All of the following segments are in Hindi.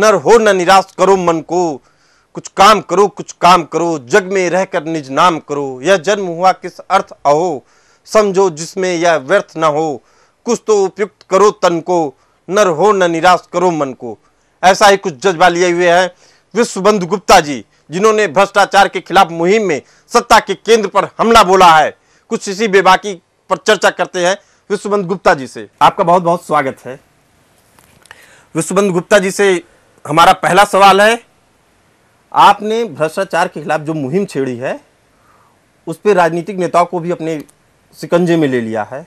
नर हो न निराश करो मन को कुछ काम करो कुछ काम करो जग में रहकर निज नाम करो यह जन्म हुआ किस अर्थ अहो समझो जिसमें यह व्यर्थ न हो कुछ तो उपयुक्त करो तन को नर हो न निराश करो मन को ऐसा ही कुछ जज्बा लिए हुए हैं विश्वबंधु गुप्ता जी जिन्होंने भ्रष्टाचार के खिलाफ मुहिम में सत्ता के केंद्र पर हमला बोला है कुछ इसी बेबाकी पर चर्चा करते हैं विश्वबंध गुप्ता जी से आपका बहुत बहुत स्वागत है विश्वबंध गुप्ता जी से हमारा पहला सवाल है आपने भ्रष्टाचार के खिलाफ जो मुहिम छेड़ी है उस पर राजनीतिक नेताओं को भी अपने सिकंजे में ले लिया है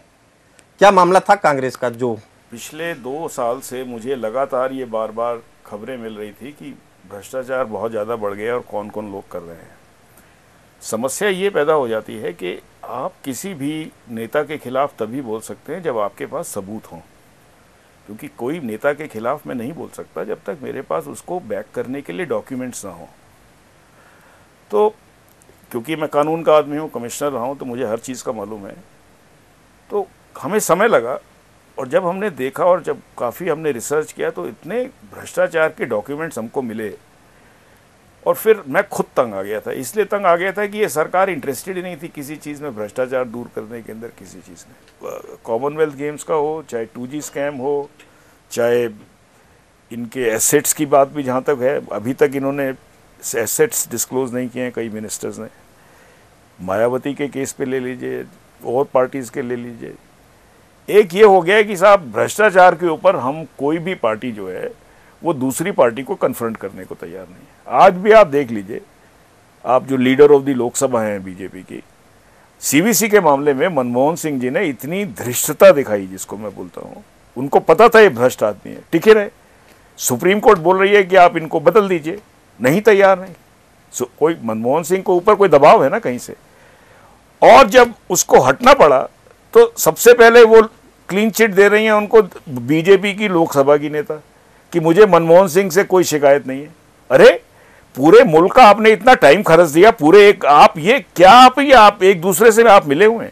क्या मामला था कांग्रेस का जो पिछले दो साल से मुझे लगातार ये बार बार खबरें मिल रही थी कि भ्रष्टाचार बहुत ज़्यादा बढ़ गया और कौन कौन लोग कर रहे हैं समस्या ये पैदा हो जाती है कि आप किसी भी नेता के खिलाफ तभी बोल सकते हैं जब आपके पास सबूत हों क्योंकि कोई नेता के खिलाफ मैं नहीं बोल सकता जब तक मेरे पास उसको बैक करने के लिए डॉक्यूमेंट्स ना हों तो क्योंकि मैं कानून का आदमी हूँ कमिश्नर रहा हूँ तो मुझे हर चीज़ का मालूम है तो हमें समय लगा और जब हमने देखा और जब काफ़ी हमने रिसर्च किया तो इतने भ्रष्टाचार के डॉक्यूमेंट्स हमको मिले और फिर मैं खुद तंग आ गया था इसलिए तंग आ गया था कि ये सरकार इंटरेस्टेड ही नहीं थी किसी चीज़ में भ्रष्टाचार दूर करने के अंदर किसी चीज़ में कॉमनवेल्थ गेम्स का हो चाहे टू स्कैम हो चाहे इनके एसेट्स की बात भी जहाँ तक है अभी तक इन्होंने एसेट्स डिस्क्लोज नहीं किए हैं कई मिनिस्टर्स ने मायावती के केस पे ले लीजिए और पार्टीज़ के ले लीजिए एक ये हो गया कि साहब भ्रष्टाचार के ऊपर हम कोई भी पार्टी जो है वो दूसरी पार्टी को कन्फ्रंट करने को तैयार नहीं है आज भी आप देख लीजिए आप जो लीडर ऑफ दी लोकसभा हैं बीजेपी की सीबीसी के मामले में मनमोहन सिंह जी ने इतनी धृष्टता दिखाई जिसको मैं बोलता हूँ उनको पता था ये भ्रष्ट आदमी है टिके रहे सुप्रीम कोर्ट बोल रही है कि आप इनको बदल दीजिए नहीं तैयार नहीं सो कोई मनमोहन सिंह को ऊपर कोई दबाव है ना कहीं से और जब उसको हटना पड़ा तो सबसे पहले वो क्लीन चिट दे रही हैं उनको बीजेपी की लोकसभा की नेता कि मुझे मनमोहन सिंह से कोई शिकायत नहीं है अरे पूरे मुल्क का आपने इतना टाइम खर्च दिया पूरे एक आप ये क्या आप ये आप एक दूसरे से आप मिले हुए हैं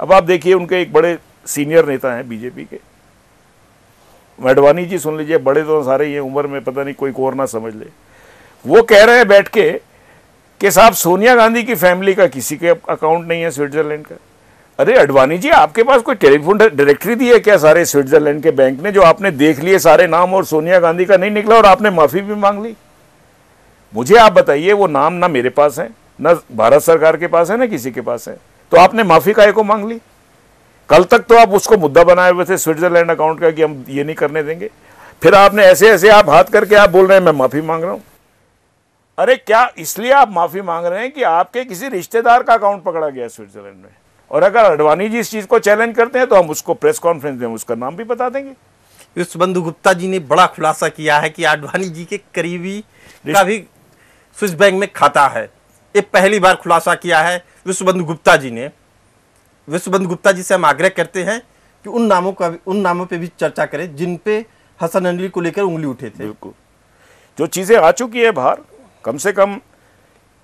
अब आप देखिए उनके एक बड़े सीनियर नेता हैं बीजेपी के मडवानी जी सुन लीजिए बड़े तो सारे ये उम्र में पता नहीं कोई और ना समझ ले वो कह रहे हैं बैठ के कि साहब सोनिया गांधी की फैमिली का किसी के अकाउंट नहीं है स्विट्जरलैंड का अरे अडवाणी जी आपके पास कोई टेलीफोन डायरेक्टरी दी है क्या सारे स्विट्जरलैंड के बैंक ने जो आपने देख लिए सारे नाम और सोनिया गांधी का नहीं निकला और आपने माफ़ी भी मांग ली मुझे आप बताइए वो नाम ना मेरे पास है ना भारत सरकार के पास है ना किसी के पास है तो आपने माफ़ी काय को मांग ली कल तक तो आप उसको मुद्दा बनाए हुए थे स्विट्जरलैंड अकाउंट का कि हम ये नहीं करने देंगे फिर आपने ऐसे ऐसे आप हाथ करके आप बोल रहे हैं मैं माफ़ी मांग रहा हूँ अरे क्या इसलिए आप माफ़ी मांग रहे हैं कि आपके किसी रिश्तेदार का अकाउंट पकड़ा गया स्विट्जरलैंड में और अगर अडवाणी जी इस चीज़ को चैलेंज करते हैं तो हम उसको प्रेस कॉन्फ्रेंस में उसका नाम भी बता देंगे बंधु गुप्ता जी ने बड़ा खुलासा किया है कि आडवाणी जी के करीबी का भी स्विस बैंक में खाता है ये पहली बार खुलासा किया है विश्वबंधु गुप्ता जी ने विश्वबंधु गुप्ता जी से हम आग्रह करते हैं कि उन नामों का उन नामों पे भी चर्चा करें जिन पे हसन अनवी को लेकर उंगली उठे थे बिल्कुल जो चीज़ें आ चुकी है बाहर कम से कम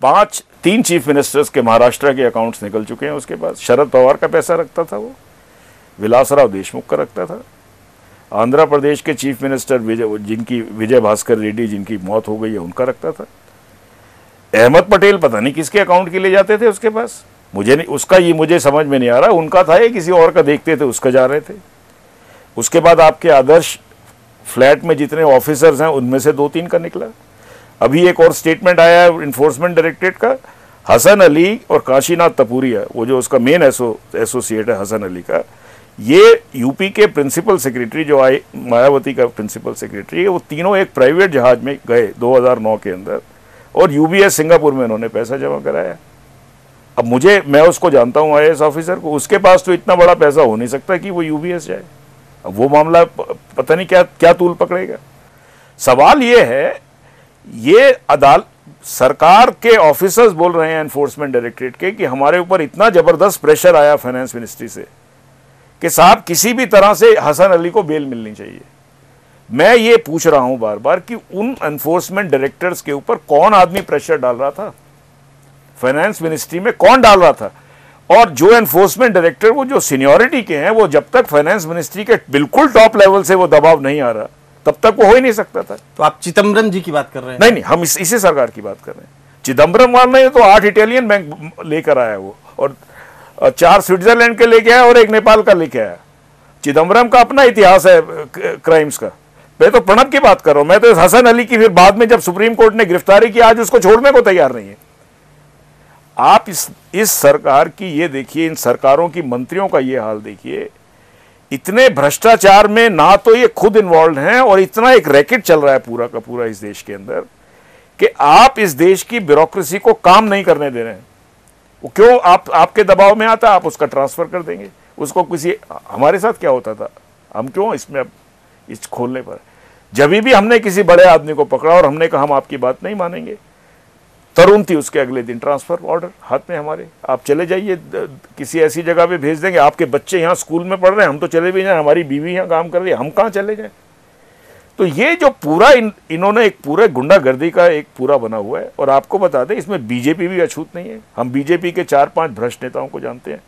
पांच तीन चीफ मिनिस्टर्स के महाराष्ट्र के अकाउंट्स निकल चुके हैं उसके पास शरद पवार का पैसा रखता था वो विलासराव देशमुख का रखता था आंध्र प्रदेश के चीफ मिनिस्टर विजय जिनकी विजय भास्कर रेड्डी जिनकी मौत हो गई है उनका रखता था अहमद पटेल पता नहीं किसके अकाउंट के लिए जाते थे उसके पास मुझे नहीं उसका ये मुझे समझ में नहीं आ रहा उनका था या किसी और का देखते थे उसका जा रहे थे उसके बाद आपके आदर्श फ्लैट में जितने ऑफिसर्स हैं उनमें से दो तीन का निकला अभी एक और स्टेटमेंट आया है इन्फोर्समेंट डायरेक्टरेट का हसन अली और काशीनाथ तपूरिया वो जो उसका मेन एसो एसोसिएट है हसन अली का ये यूपी के प्रिंसिपल सेक्रेटरी जो आई मायावती का प्रिंसिपल सेक्रेटरी है वो तीनों एक प्राइवेट जहाज में गए 2009 के अंदर और यू सिंगापुर में उन्होंने पैसा जमा कराया अब मुझे मैं उसको जानता हूँ आई ऑफिसर को उसके पास तो इतना बड़ा पैसा हो नहीं सकता कि वो यू जाए अब वो मामला पता नहीं क्या क्या तूल पकड़ेगा सवाल ये है ये अदाल सरकार के ऑफिसर्स बोल रहे हैं एनफोर्समेंट डायरेक्टरेट के कि हमारे ऊपर इतना ज़बरदस्त प्रेशर आया फाइनेंस मिनिस्ट्री से कि साहब किसी भी तरह से हसन अली को बेल मिलनी चाहिए मैं ये पूछ रहा हूं बार बार कि उन एनफोर्समेंट डायरेक्टर्स के ऊपर कौन आदमी प्रेशर डाल रहा था फाइनेंस मिनिस्ट्री में कौन डाल रहा था और जो एनफोर्समेंट डायरेक्टर वो जो सीनियोरिटी के हैं वो जब तक फाइनेंस मिनिस्ट्री के बिल्कुल टॉप लेवल से वो दबाव नहीं आ रहा तब तक वो हो ही नहीं सकता था तो आप चिदम्बरम जी की बात कर रहे हैं नहीं नहीं हम इस, इसी सरकार की बात कर रहे हैं चिदम्बरम वाला तो आठ इटालियन बैंक लेकर आया वो और चार स्विट्जरलैंड के लेके आया और एक नेपाल का लेके आया चिदम्बरम का अपना इतिहास है क्राइम्स का मैं तो प्रणब की बात कर रहा हूँ मैं तो हसन अली की फिर बाद में जब सुप्रीम कोर्ट ने गिरफ्तारी की आज उसको छोड़ने को तैयार नहीं है आप इस इस सरकार की ये देखिए इन सरकारों की मंत्रियों का ये हाल देखिए इतने भ्रष्टाचार में ना तो ये खुद इन्वॉल्व हैं और इतना एक रैकेट चल रहा है पूरा का पूरा इस देश के अंदर कि आप इस देश की ब्यूरोक्रेसी को काम नहीं करने दे रहे हैं वो क्यों आप आपके दबाव में आता आप उसका ट्रांसफर कर देंगे उसको किसी हमारे साथ क्या होता था हम क्यों इसमें अब इस खोलने पर जब भी हमने किसी बड़े आदमी को पकड़ा और हमने कहा हम आपकी बात नहीं मानेंगे तरुण थी उसके अगले दिन ट्रांसफ़र ऑर्डर हाथ में हमारे आप चले जाइए किसी ऐसी जगह पे भेज देंगे आपके बच्चे यहाँ स्कूल में पढ़ रहे हैं हम तो चले भी जाए हमारी बीवी यहाँ काम कर रही है हम कहाँ चले जाए तो ये जो पूरा इन इन्होंने एक पूरा गुंडागर्दी का एक पूरा बना हुआ है और आपको बता दें इसमें बीजेपी भी अछूत नहीं है हम बीजेपी के चार पांच भ्रष्ट नेताओं को जानते हैं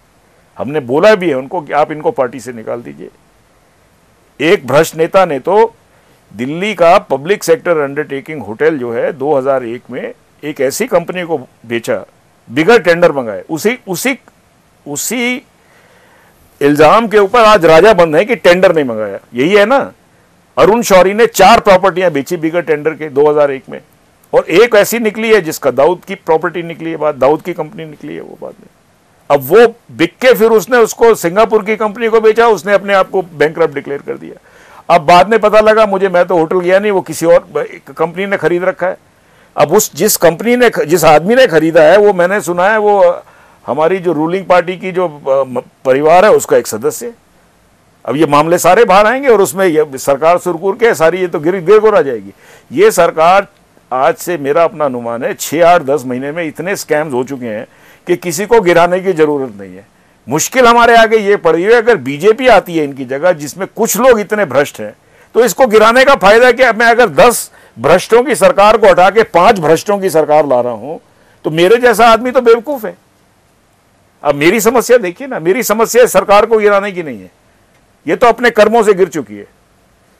हमने बोला भी है उनको कि आप इनको पार्टी से निकाल दीजिए एक भ्रष्ट नेता ने तो दिल्ली का पब्लिक सेक्टर अंडरटेकिंग होटल जो है 2001 में एक ऐसी कंपनी को बेचा बिगर टेंडर मंगाए उसी उसी उसी इल्ज़ाम के ऊपर आज राजा बंद है कि टेंडर नहीं मंगाया यही है ना अरुण शौरी ने चार प्रॉपर्टियां बेची बिगर टेंडर के 2001 में और एक ऐसी निकली है जिसका दाऊद की प्रॉपर्टी निकली है बाद दाऊद की कंपनी निकली है वो बाद में अब वो बिक के फिर उसने उसको सिंगापुर की कंपनी को बेचा उसने अपने आप को बैंक डिक्लेयर कर दिया अब बाद में पता लगा मुझे मैं तो होटल गया नहीं वो किसी और कंपनी ने खरीद रखा है अब उस जिस कंपनी ने जिस आदमी ने खरीदा है वो मैंने सुना है वो हमारी जो रूलिंग पार्टी की जो परिवार है उसका एक सदस्य अब ये मामले सारे बाहर आएंगे और उसमें ये सरकार सुरकुर के सारी ये तो गिर गिर आ जाएगी ये सरकार आज से मेरा अपना अनुमान है छः आठ दस महीने में इतने स्कैम्स हो चुके हैं कि किसी को गिराने की ज़रूरत नहीं है मुश्किल हमारे आगे ये पड़ रही है अगर बीजेपी आती है इनकी जगह जिसमें कुछ लोग इतने भ्रष्ट हैं तो इसको गिराने का फायदा क्या मैं अगर दस भ्रष्टों की सरकार को हटा के पांच भ्रष्टों की सरकार ला रहा हूं तो मेरे जैसा आदमी तो बेवकूफ है अब मेरी समस्या देखिए ना मेरी समस्या सरकार को गिराने की नहीं है ये तो अपने कर्मों से गिर चुकी है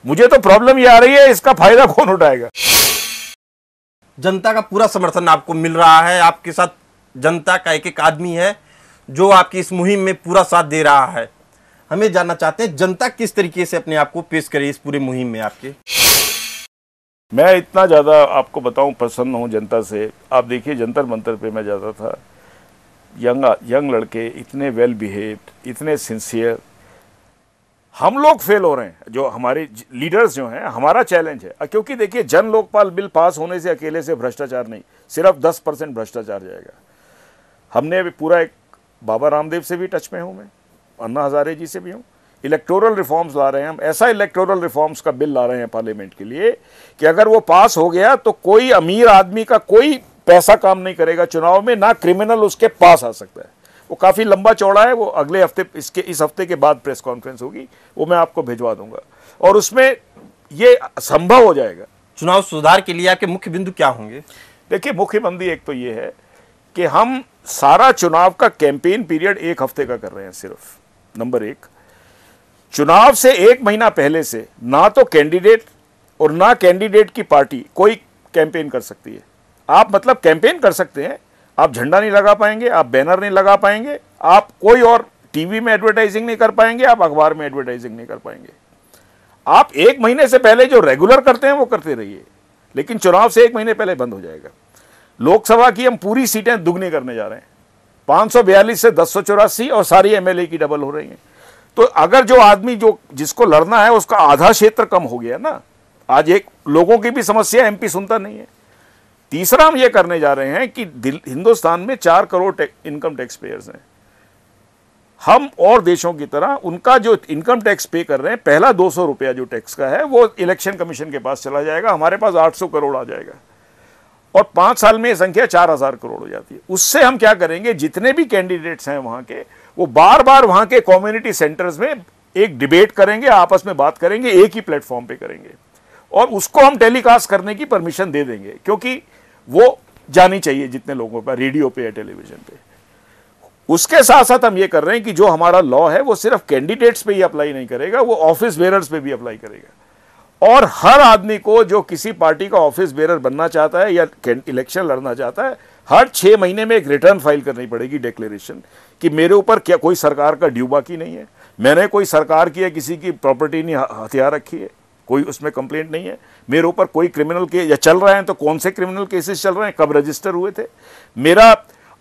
मुझे तो प्रॉब्लम ये आ रही है इसका फायदा कौन उठाएगा जनता का पूरा समर्थन आपको मिल रहा है आपके साथ जनता का एक एक आदमी है जो आपकी इस मुहिम में पूरा साथ दे रहा है हमें जानना चाहते हैं जनता किस तरीके से अपने आप को पेश करे इस पूरे मुहिम में आपके मैं इतना ज़्यादा आपको बताऊं प्रसन्न हूं जनता से आप देखिए जंतर मंतर पे मैं जाता था यंग यंग लड़के इतने वेल बिहेव्ड इतने सिंसियर हम लोग फेल हो रहे हैं जो हमारे लीडर्स जो हैं हमारा चैलेंज है क्योंकि देखिए जन लोकपाल बिल पास होने से अकेले से भ्रष्टाचार नहीं सिर्फ दस परसेंट भ्रष्टाचार जाएगा हमने अभी पूरा एक बाबा रामदेव से भी टच में हूँ मैं अन्ना हज़ारे जी से भी हूँ इलेक्टोरल रिफॉर्म्स ला रहे हैं हम ऐसा इलेक्टोरल रिफॉर्म्स का बिल ला रहे हैं पार्लियामेंट के लिए कि अगर वो पास हो गया तो कोई अमीर आदमी का कोई पैसा काम नहीं करेगा चुनाव में ना क्रिमिनल उसके पास आ सकता है वो काफ़ी लंबा चौड़ा है वो अगले हफ्ते इसके इस हफ्ते के बाद प्रेस कॉन्फ्रेंस होगी वो मैं आपको भिजवा दूंगा और उसमें ये संभव हो जाएगा चुनाव सुधार के लिए आपके मुख्य बिंदु क्या होंगे देखिए मुख्य बिंदु एक तो ये है कि हम सारा चुनाव का कैंपेन पीरियड एक हफ्ते का कर रहे हैं सिर्फ नंबर एक चुनाव से एक महीना पहले से ना तो कैंडिडेट और ना कैंडिडेट की पार्टी कोई कैंपेन कर सकती है आप मतलब कैंपेन कर सकते हैं आप झंडा नहीं लगा पाएंगे आप बैनर नहीं लगा पाएंगे आप कोई और टीवी में एडवर्टाइजिंग नहीं कर पाएंगे आप अखबार में एडवर्टाइजिंग नहीं कर पाएंगे आप एक महीने से पहले जो रेगुलर करते हैं वो करते रहिए लेकिन चुनाव से एक महीने पहले बंद हो जाएगा लोकसभा की हम पूरी सीटें दुगनी करने जा रहे हैं पाँच से दस और सारी एमएलए की डबल हो रही हैं तो अगर जो आदमी जो जिसको लड़ना है उसका आधा क्षेत्र कम हो गया ना आज एक लोगों की भी समस्या एमपी सुनता नहीं है तीसरा हम ये करने जा रहे हैं कि हिंदुस्तान में चार करोड़ टे, इनकम टैक्स पेयर्स हैं हम और देशों की तरह उनका जो इनकम टैक्स पे कर रहे हैं पहला दो सौ रुपया जो टैक्स का है वो इलेक्शन कमीशन के पास चला जाएगा हमारे पास आठ सौ करोड़ आ जाएगा और पांच साल में ये संख्या चार हजार करोड़ हो जाती है उससे हम क्या करेंगे जितने भी कैंडिडेट्स हैं वहां के वो बार बार वहां के कम्युनिटी सेंटर्स में एक डिबेट करेंगे आपस में बात करेंगे एक ही प्लेटफॉर्म पे करेंगे और उसको हम टेलीकास्ट करने की परमिशन दे देंगे क्योंकि वो जानी चाहिए जितने लोगों पर रेडियो पे या टेलीविजन पे उसके साथ साथ हम ये कर रहे हैं कि जो हमारा लॉ है वो सिर्फ कैंडिडेट्स पे ही अप्लाई नहीं करेगा वो ऑफिस बेरर्स पे भी अप्लाई करेगा और हर आदमी को जो किसी पार्टी का ऑफिस बेरर बनना चाहता है या इलेक्शन लड़ना चाहता है हर छः महीने में एक रिटर्न फाइल करनी पड़ेगी डिक्लेरेशन कि मेरे ऊपर क्या कोई सरकार का ड्यू बाकी नहीं है मैंने कोई सरकार की या किसी की प्रॉपर्टी नहीं हथियार रखी है कोई उसमें कंप्लेंट नहीं है मेरे ऊपर कोई क्रिमिनल के या चल रहे हैं तो कौन से क्रिमिनल केसेस चल रहे हैं कब रजिस्टर हुए थे मेरा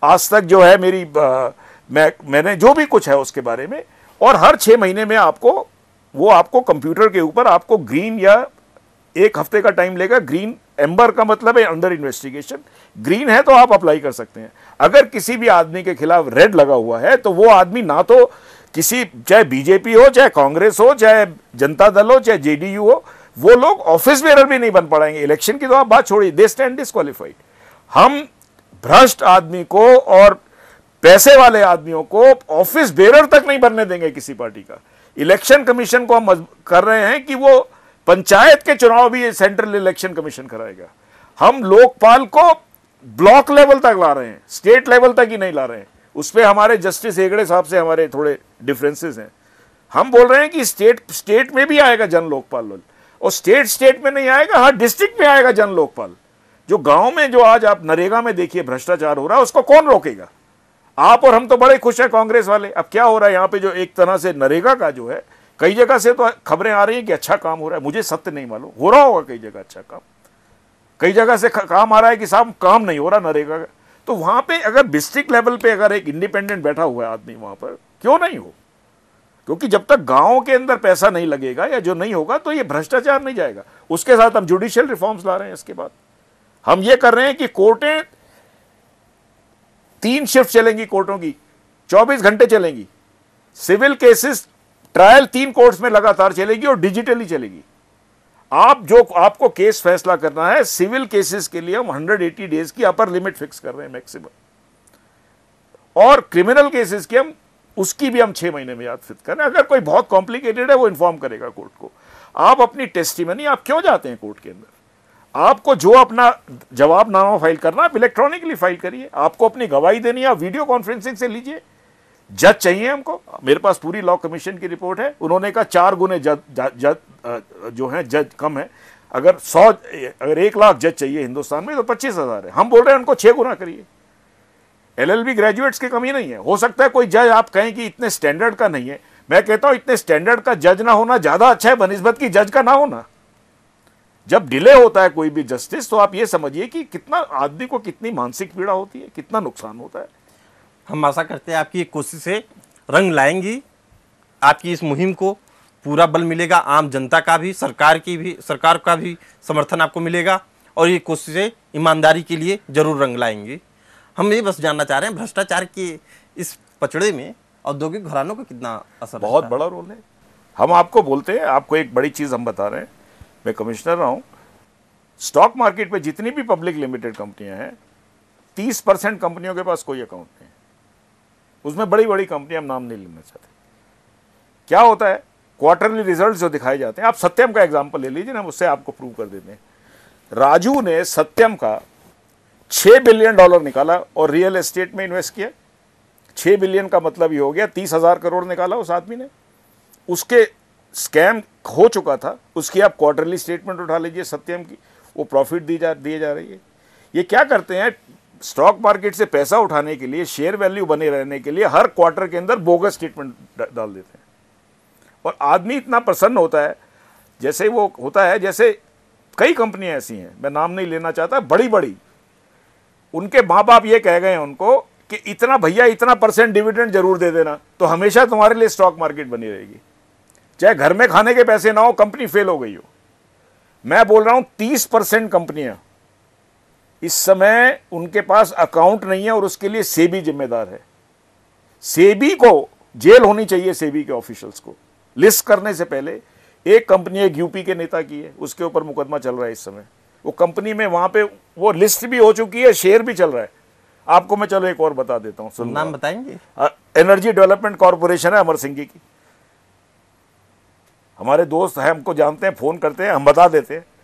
आज तक जो है मेरी आ, मैं मैंने जो भी कुछ है उसके बारे में और हर छः महीने में आपको वो आपको कंप्यूटर के ऊपर आपको ग्रीन या एक हफ्ते का टाइम लेगा ग्रीन एम्बर का मतलब है अंडर इन्वेस्टिगेशन ग्रीन है तो आप अप्लाई कर सकते हैं अगर किसी भी आदमी के खिलाफ रेड लगा हुआ है तो वो आदमी ना तो किसी चाहे बीजेपी हो चाहे कांग्रेस हो चाहे जनता दल हो चाहे जेडीयू हो वो लोग ऑफिस बेरर भी नहीं बन पाएंगे इलेक्शन की तो आप बात छोड़िए दे स्टैंड डिस्कालीफाइड हम भ्रष्ट आदमी को और पैसे वाले आदमियों को ऑफिस बेरर तक नहीं बनने देंगे किसी पार्टी का इलेक्शन कमीशन को हम कर रहे हैं कि वो पंचायत के चुनाव भी ये सेंट्रल इलेक्शन कमीशन कराएगा हम लोकपाल को ब्लॉक लेवल तक ला रहे हैं स्टेट लेवल तक ही नहीं ला रहे हैं उस पर हमारे जस्टिस हेगड़े साहब से हमारे थोड़े डिफरेंसेस हैं हम बोल रहे हैं कि स्टेट स्टेट में भी आएगा जन लोकपाल और स्टेट स्टेट में नहीं आएगा हर डिस्ट्रिक्ट में आएगा जन लोकपाल जो गांव में जो आज आप नरेगा में देखिए भ्रष्टाचार हो रहा है उसको कौन रोकेगा आप और हम तो बड़े खुश हैं कांग्रेस वाले अब क्या हो रहा है यहाँ पे जो एक तरह से नरेगा का जो है कई जगह से तो खबरें आ रही हैं कि अच्छा काम हो रहा है मुझे सत्य नहीं मालूम हो रहा होगा कई जगह अच्छा काम कई जगह से काम आ रहा है कि साहब काम नहीं हो रहा नरेगा का तो वहाँ पे अगर डिस्ट्रिक्ट लेवल पे अगर एक इंडिपेंडेंट बैठा हुआ है आदमी वहाँ पर क्यों नहीं हो क्योंकि जब तक गाँव के अंदर पैसा नहीं लगेगा या जो नहीं होगा तो ये भ्रष्टाचार नहीं जाएगा उसके साथ हम जुडिशियल रिफॉर्म्स ला रहे हैं इसके बाद हम ये कर रहे हैं कि कोर्टें तीन शिफ्ट चलेंगी कोर्टों की चौबीस घंटे चलेंगी सिविल केसेस ट्रायल तीन कोर्ट्स में लगातार चलेगी और डिजिटली चलेगी आप जो आपको केस फैसला करना है सिविल केसेस के लिए हम 180 डेज की अपर लिमिट फिक्स कर रहे हैं मैक्सिमम और क्रिमिनल केसेस की हम उसकी भी हम छह महीने में याद कर रहे हैं अगर कोई बहुत कॉम्प्लिकेटेड है वो इन्फॉर्म करेगा कोर्ट को आप अपनी टेस्टिमनी आप क्यों जाते हैं कोर्ट के अंदर आपको जो अपना जवाबनामा फाइल करना आप इलेक्ट्रॉनिकली फाइल करिए आपको अपनी गवाही देनी आप वीडियो कॉन्फ्रेंसिंग से लीजिए जज चाहिए हमको मेरे पास पूरी लॉ कमीशन की रिपोर्ट है उन्होंने कहा चार गुने जज जज जो है जज कम है अगर सौ अगर एक लाख जज चाहिए हिंदुस्तान में तो पच्चीस हज़ार है हम बोल रहे हैं उनको छह गुना करिए एलएलबी ग्रेजुएट्स की कमी नहीं है हो सकता है कोई जज आप कहें कि इतने स्टैंडर्ड का नहीं है मैं कहता हूं इतने स्टैंडर्ड का जज ना होना ज़्यादा अच्छा है बनस्बत की जज का ना होना जब डिले होता है कोई भी जस्टिस तो आप ये समझिए कि कितना आदमी को कितनी मानसिक पीड़ा होती है कितना नुकसान होता है हम आशा करते हैं आपकी ये कोशिशें रंग लाएंगी आपकी इस मुहिम को पूरा बल मिलेगा आम जनता का भी सरकार की भी सरकार का भी समर्थन आपको मिलेगा और ये कोशिशें ईमानदारी के लिए जरूर रंग लाएंगी हम ये बस जानना चाह रहे हैं भ्रष्टाचार के इस पचड़े में औद्योगिक घरानों का कितना असर बहुत बड़ा रोल है हम आपको बोलते हैं आपको एक बड़ी चीज़ हम बता रहे हैं मैं कमिश्नर रहा हूँ स्टॉक मार्केट में जितनी भी पब्लिक लिमिटेड कंपनियाँ हैं तीस परसेंट कंपनियों के पास कोई अकाउंट नहीं उसमें बड़ी बड़ी कंपनी हम नाम नहीं लेना चाहते क्या होता है क्वार्टरली रिजल्ट जो दिखाए जाते हैं आप सत्यम का एग्जाम्पल ले लीजिए ना उससे आपको प्रूव कर देते हैं राजू ने सत्यम का छ बिलियन डॉलर निकाला और रियल एस्टेट में इन्वेस्ट किया छः बिलियन का मतलब ये हो गया तीस हज़ार करोड़ निकाला उस आदमी ने उसके स्कैम हो चुका था उसकी आप क्वार्टरली स्टेटमेंट उठा लीजिए सत्यम की वो प्रॉफिट दी जा दिए जा रही है ये क्या करते हैं स्टॉक मार्केट से पैसा उठाने के लिए शेयर वैल्यू बने रहने के लिए हर क्वार्टर के अंदर बोगस स्टेटमेंट डाल देते हैं और आदमी इतना प्रसन्न होता है जैसे वो होता है जैसे कई कंपनियां ऐसी हैं मैं नाम नहीं लेना चाहता बड़ी बड़ी उनके माँ बाप ये कह गए हैं उनको कि इतना भैया इतना परसेंट डिविडेंड जरूर दे देना तो हमेशा तुम्हारे लिए स्टॉक मार्केट बनी रहेगी चाहे घर में खाने के पैसे ना हो कंपनी फेल हो गई हो मैं बोल रहा हूँ तीस परसेंट कंपनियाँ इस समय उनके पास अकाउंट नहीं है और उसके लिए सेबी जिम्मेदार है सेबी को जेल होनी चाहिए सेबी के ऑफिशियल्स को लिस्ट करने से पहले एक कंपनी एक यूपी के नेता की है उसके ऊपर मुकदमा चल रहा है इस समय वो कंपनी में वहां पे वो लिस्ट भी हो चुकी है शेयर भी चल रहा है आपको मैं चलो एक और बता देता हूँ नाम बताएंगे एनर्जी डेवलपमेंट कॉरपोरेशन है अमर सिंह की हमारे दोस्त हैं हमको जानते हैं फोन करते हैं हम बता देते हैं